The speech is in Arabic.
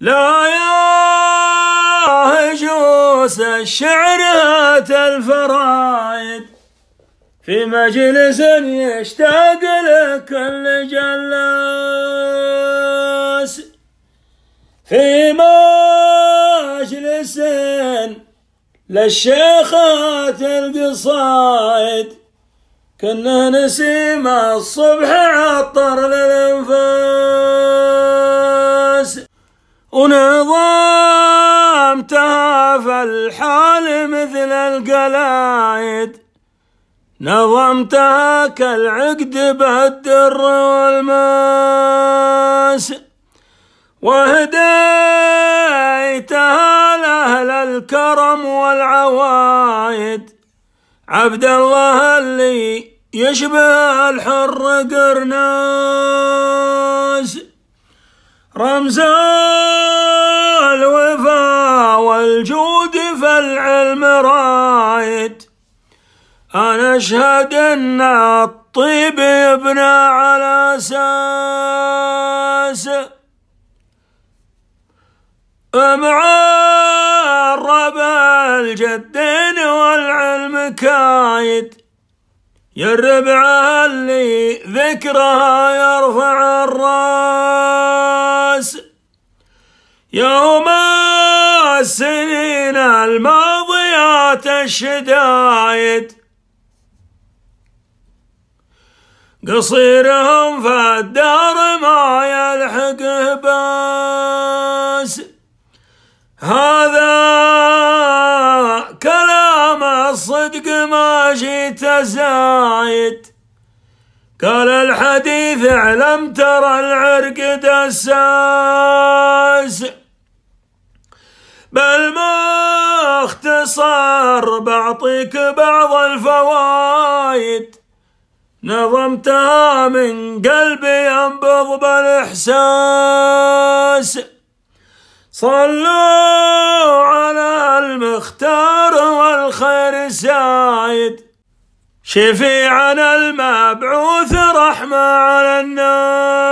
لا يا هجوس الشعرات الفرايد في مجلس يشتاق لكل جلاس في مجلس للشيخات القصايد كنا نسيم الصبح عطى نظمتها فالحال مثل القلايد نظمتها كالعقد بالدر والماس وهديتها لأهل الكرم والعوايد عبد الله اللي يشبه الحر قرناس رمزان أنا أشهد أن الطيب يبنى على أساس معرب الجدين والعلم كايد يا الربع اللي ذكرها يرفع الراس يوم السنين الماضيات الشدايد قصيرهم في الدار ما يلحقه باس هذا كلام الصدق ما جيت زايد قال الحديث اعلم ترى العرق دساس بل ما اختصار بعطيك بعض الفوايد نظمتها من قلبي ينبض بالإحساس صلوا على المختار والخير سايد شفيعنا المبعوث رحمة على الناس